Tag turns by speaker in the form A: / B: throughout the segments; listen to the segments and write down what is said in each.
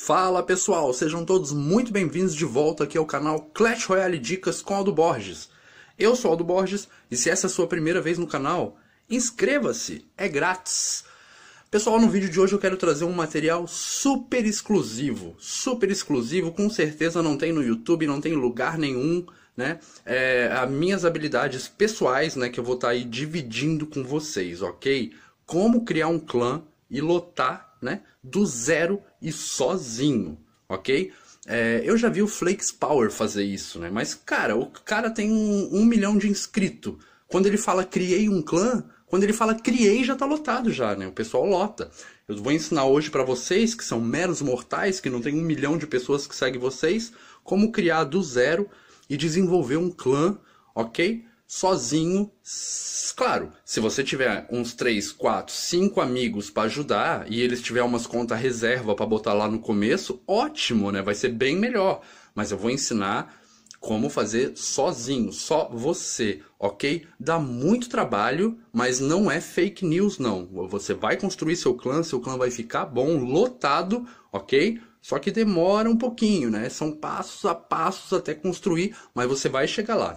A: Fala pessoal, sejam todos muito bem-vindos de volta aqui ao canal Clash Royale Dicas com Aldo Borges. Eu sou Aldo Borges e se essa é a sua primeira vez no canal, inscreva-se, é grátis. Pessoal, no vídeo de hoje eu quero trazer um material super exclusivo, super exclusivo, com certeza não tem no YouTube, não tem lugar nenhum, né? É, as minhas habilidades pessoais, né, que eu vou estar tá aí dividindo com vocês, ok? Como criar um clã e lotar né, do zero e sozinho, ok? É, eu já vi o Flakes Power fazer isso, né? Mas, cara, o cara tem um, um milhão de inscrito. Quando ele fala criei um clã, quando ele fala criei, já tá lotado já, né? O pessoal lota. Eu vou ensinar hoje para vocês, que são meros mortais, que não tem um milhão de pessoas que seguem vocês, como criar do zero e desenvolver um clã, ok? sozinho, claro, se você tiver uns 3, 4, 5 amigos para ajudar e eles tiver umas contas reserva para botar lá no começo, ótimo, né? Vai ser bem melhor. Mas eu vou ensinar como fazer sozinho, só você, ok? Dá muito trabalho, mas não é fake news não. Você vai construir seu clã, seu clã vai ficar bom, lotado, ok? Só que demora um pouquinho, né? São passos a passos até construir, mas você vai chegar lá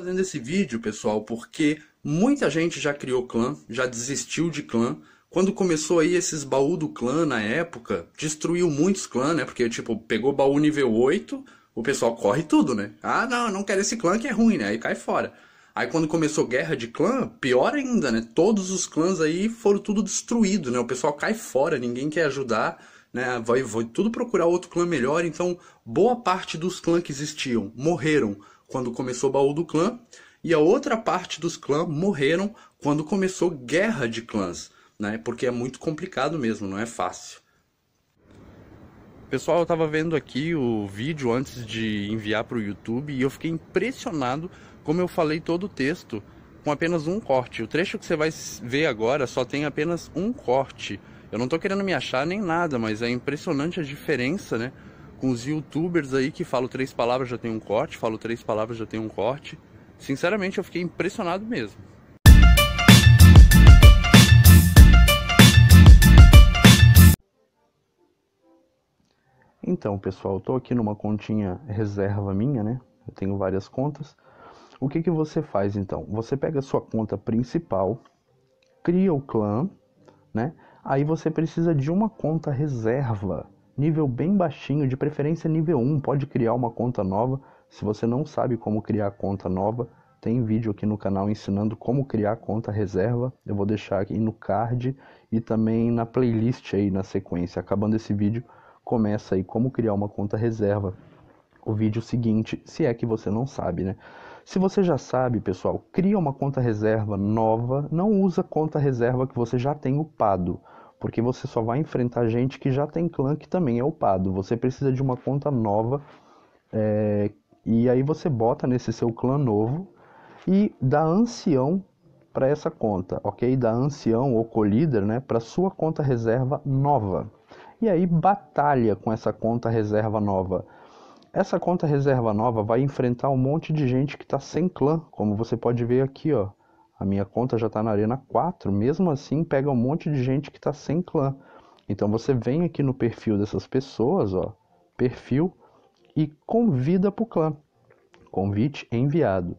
A: fazendo esse vídeo, pessoal, porque muita gente já criou clã, já desistiu de clã. Quando começou aí esses baú do clã na época, destruiu muitos clãs, né? Porque, tipo, pegou baú nível 8, o pessoal corre tudo, né? Ah, não, não quero esse clã que é ruim, né? Aí cai fora. Aí quando começou guerra de clã, pior ainda, né? Todos os clãs aí foram tudo destruídos, né? O pessoal cai fora, ninguém quer ajudar, né? Vai, vai tudo procurar outro clã melhor. Então, boa parte dos clãs que existiam morreram quando começou o Baú do Clã, e a outra parte dos clãs morreram quando começou Guerra de Clãs, né? Porque é muito complicado mesmo, não é fácil. Pessoal, eu estava vendo aqui o vídeo antes de enviar para o YouTube e eu fiquei impressionado como eu falei todo o texto com apenas um corte. O trecho que você vai ver agora só tem apenas um corte. Eu não estou querendo me achar nem nada, mas é impressionante a diferença, né? com os youtubers aí que falam três palavras já tem um corte, falo três palavras já tem um corte. Sinceramente, eu fiquei impressionado mesmo. Então, pessoal, eu tô aqui numa continha reserva minha, né? Eu tenho várias contas. O que que você faz então? Você pega a sua conta principal, cria o clã, né? Aí você precisa de uma conta reserva nível bem baixinho, de preferência nível 1, pode criar uma conta nova. Se você não sabe como criar conta nova, tem vídeo aqui no canal ensinando como criar conta reserva. Eu vou deixar aqui no card e também na playlist aí na sequência. Acabando esse vídeo, começa aí como criar uma conta reserva. O vídeo seguinte, se é que você não sabe, né? Se você já sabe, pessoal, cria uma conta reserva nova, não usa conta reserva que você já tem upado porque você só vai enfrentar gente que já tem clã que também é upado. Você precisa de uma conta nova é, e aí você bota nesse seu clã novo e dá ancião para essa conta, ok? Dá ancião ou colíder, né, para sua conta reserva nova. E aí batalha com essa conta reserva nova. Essa conta reserva nova vai enfrentar um monte de gente que está sem clã, como você pode ver aqui, ó. A minha conta já está na Arena 4, mesmo assim pega um monte de gente que está sem clã. Então você vem aqui no perfil dessas pessoas, ó, perfil, e convida para o clã. Convite enviado.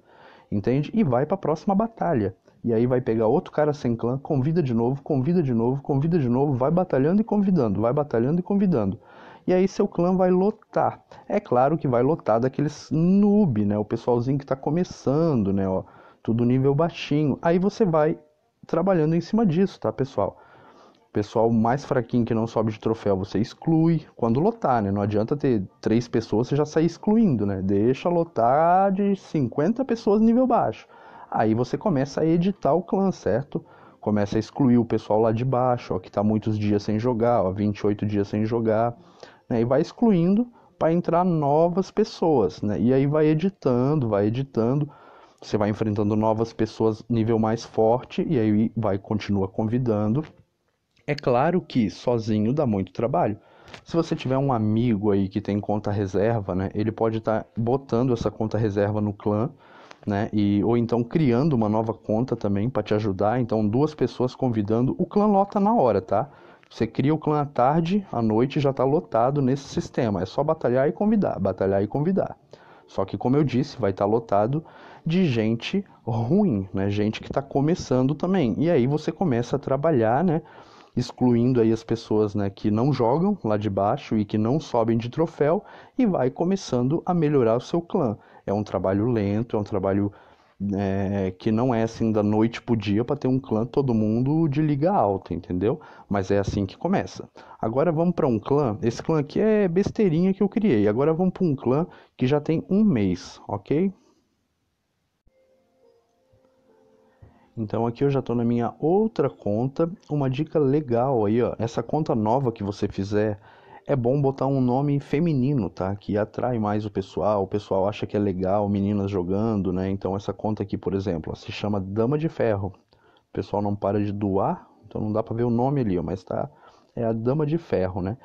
A: Entende? E vai para a próxima batalha. E aí vai pegar outro cara sem clã, convida de novo, convida de novo, convida de novo, vai batalhando e convidando, vai batalhando e convidando. E aí seu clã vai lotar. É claro que vai lotar daqueles noob, né? O pessoalzinho que está começando, né? Ó, tudo nível baixinho. Aí você vai trabalhando em cima disso, tá, pessoal? Pessoal mais fraquinho que não sobe de troféu, você exclui quando lotar, né? Não adianta ter três pessoas, você já sai excluindo, né? Deixa lotar de 50 pessoas nível baixo. Aí você começa a editar o clã, certo? Começa a excluir o pessoal lá de baixo, ó, que tá muitos dias sem jogar, ó, 28 dias sem jogar, né? E vai excluindo para entrar novas pessoas, né? E aí vai editando, vai editando você vai enfrentando novas pessoas nível mais forte e aí vai continua convidando. É claro que sozinho dá muito trabalho. Se você tiver um amigo aí que tem conta reserva, né, ele pode estar tá botando essa conta reserva no clã, né, e ou então criando uma nova conta também para te ajudar. Então duas pessoas convidando, o clã lota na hora, tá? Você cria o clã à tarde, à noite já está lotado nesse sistema. É só batalhar e convidar, batalhar e convidar. Só que como eu disse, vai estar tá lotado de gente ruim, né? Gente que está começando também. E aí você começa a trabalhar, né? Excluindo aí as pessoas né, que não jogam lá de baixo e que não sobem de troféu e vai começando a melhorar o seu clã. É um trabalho lento, é um trabalho é, que não é assim da noite pro dia para ter um clã todo mundo de liga alta, entendeu? Mas é assim que começa. Agora vamos para um clã. Esse clã aqui é besteirinha que eu criei. Agora vamos para um clã que já tem um mês, ok? Então aqui eu já estou na minha outra conta. Uma dica legal aí, ó. Essa conta nova que você fizer, é bom botar um nome feminino, tá? Que atrai mais o pessoal. O pessoal acha que é legal meninas jogando, né? Então essa conta aqui, por exemplo, ó, se chama Dama de Ferro. O pessoal não para de doar, então não dá para ver o nome ali, ó, mas tá é a Dama de Ferro, né?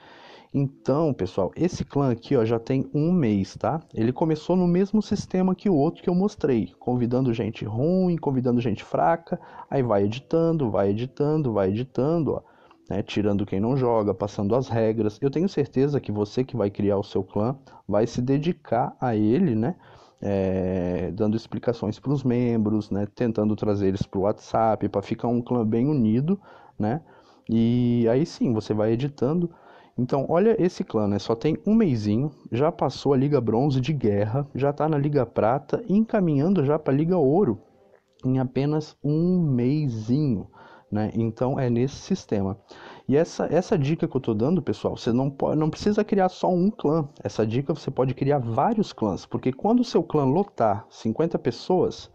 A: Então, pessoal, esse clã aqui ó, já tem um mês, tá? Ele começou no mesmo sistema que o outro que eu mostrei, convidando gente ruim, convidando gente fraca, aí vai editando, vai editando, vai editando, ó, né? tirando quem não joga, passando as regras. Eu tenho certeza que você que vai criar o seu clã vai se dedicar a ele, né? É, dando explicações para os membros, né? Tentando trazer eles para o WhatsApp para ficar um clã bem unido, né? E aí sim, você vai editando então, olha esse clã, né? Só tem um meizinho, já passou a Liga Bronze de guerra, já tá na Liga Prata, encaminhando já para Liga Ouro em apenas um meizinho, né? Então é nesse sistema. E essa, essa dica que eu tô dando, pessoal, você não, pode, não precisa criar só um clã. Essa dica você pode criar vários clãs, porque quando o seu clã lotar 50 pessoas,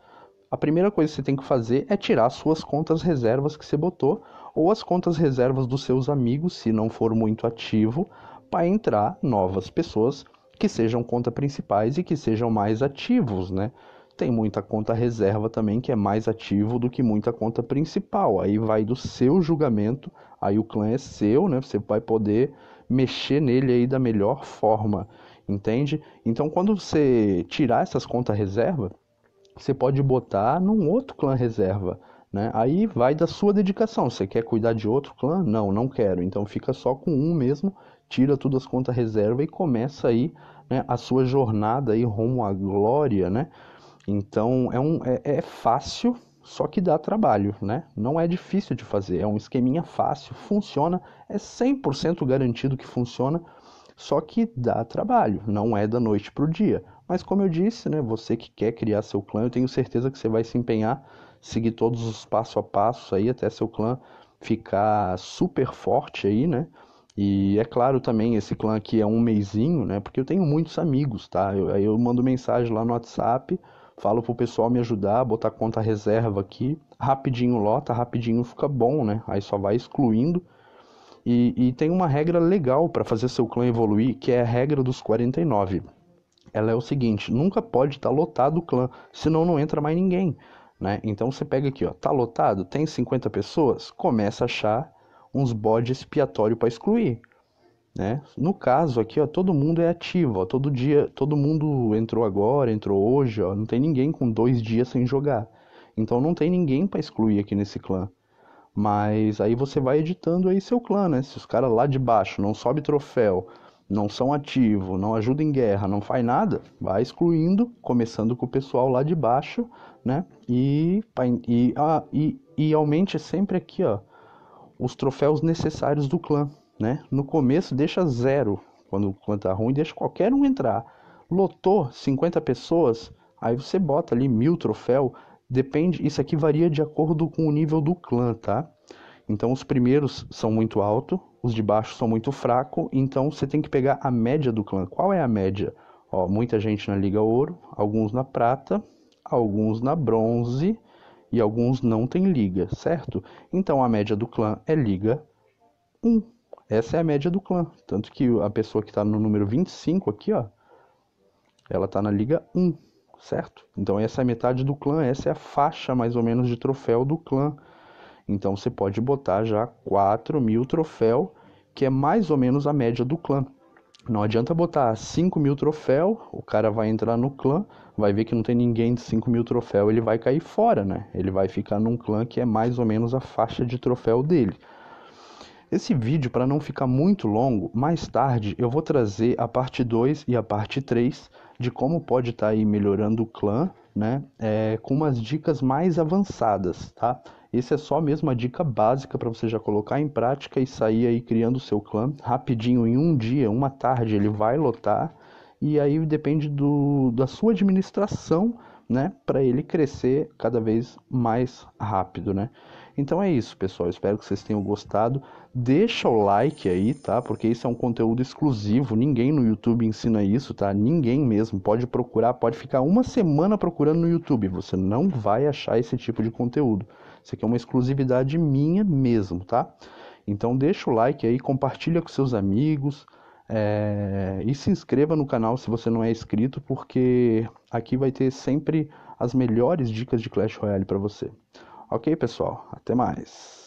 A: a primeira coisa que você tem que fazer é tirar suas contas reservas que você botou ou as contas reservas dos seus amigos, se não for muito ativo, para entrar novas pessoas que sejam conta principais e que sejam mais ativos, né? Tem muita conta reserva também que é mais ativo do que muita conta principal. Aí vai do seu julgamento, aí o clã é seu, né? Você vai poder mexer nele aí da melhor forma, entende? Então quando você tirar essas contas reserva, você pode botar num outro clã reserva né? Aí vai da sua dedicação. Você quer cuidar de outro clã? Não, não quero. Então fica só com um mesmo, tira tudo as contas reserva e começa aí né, a sua jornada aí rumo à glória, né? Então é, um, é, é fácil, só que dá trabalho, né? Não é difícil de fazer, é um esqueminha fácil, funciona, é 100% garantido que funciona, só que dá trabalho, não é da noite para o dia. Mas como eu disse, né, você que quer criar seu clã, eu tenho certeza que você vai se empenhar seguir todos os passo a passo aí até seu clã ficar super forte aí, né? E é claro também, esse clã aqui é um meizinho, né? Porque eu tenho muitos amigos, tá? Eu, aí eu mando mensagem lá no WhatsApp, falo pro pessoal me ajudar, botar conta reserva aqui. Rapidinho lota, rapidinho fica bom, né? Aí só vai excluindo. E, e tem uma regra legal para fazer seu clã evoluir, que é a regra dos 49. Ela é o seguinte: nunca pode estar tá lotado o clã, senão não entra mais ninguém. Né? Então você pega aqui, ó, tá lotado, tem 50 pessoas, começa a achar uns bodes expiatório para excluir. Né? No caso aqui, ó, todo mundo é ativo, ó, todo dia, todo mundo entrou agora, entrou hoje, ó, não tem ninguém com dois dias sem jogar. Então não tem ninguém para excluir aqui nesse clã. Mas aí você vai editando aí seu clã, né? Se os caras lá de baixo não sobe troféu, não são ativos, não ajudam em guerra, não faz nada, vai excluindo, começando com o pessoal lá de baixo né? E, e, ah, e, e aumente sempre aqui, ó, os troféus necessários do clã, né? No começo deixa zero, quando o clã tá ruim, deixa qualquer um entrar. Lotou 50 pessoas, aí você bota ali mil troféu, depende, isso aqui varia de acordo com o nível do clã, tá? Então os primeiros são muito alto, os de baixo são muito fraco, então você tem que pegar a média do clã. Qual é a média? Ó, muita gente na Liga Ouro, alguns na Prata, alguns na bronze e alguns não têm liga, certo? Então a média do clã é liga 1. Essa é a média do clã. Tanto que a pessoa que está no número 25 aqui, ó, ela está na liga 1, certo? Então essa é a metade do clã, essa é a faixa mais ou menos de troféu do clã. Então você pode botar já 4 mil troféu, que é mais ou menos a média do clã. Não adianta botar 5 mil troféu, o cara vai entrar no clã, vai ver que não tem ninguém de 5 mil troféu, ele vai cair fora, né? Ele vai ficar num clã que é mais ou menos a faixa de troféu dele. Esse vídeo, para não ficar muito longo, mais tarde eu vou trazer a parte 2 e a parte 3 de como pode estar tá aí melhorando o clã, né? É, com umas dicas mais avançadas, tá? Isso é só mesmo a dica básica para você já colocar em prática e sair aí criando o seu clã rapidinho em um dia, uma tarde, ele vai lotar e aí depende do, da sua administração, né, para ele crescer cada vez mais rápido, né? Então é isso, pessoal. Espero que vocês tenham gostado. Deixa o like aí, tá? Porque isso é um conteúdo exclusivo. Ninguém no YouTube ensina isso, tá? Ninguém mesmo. Pode procurar, pode ficar uma semana procurando no YouTube. Você não vai achar esse tipo de conteúdo. Isso aqui é uma exclusividade minha mesmo, tá? Então deixa o like aí, compartilha com seus amigos. É... e se inscreva no canal se você não é inscrito, porque aqui vai ter sempre as melhores dicas de Clash Royale para você. Ok, pessoal? Até mais.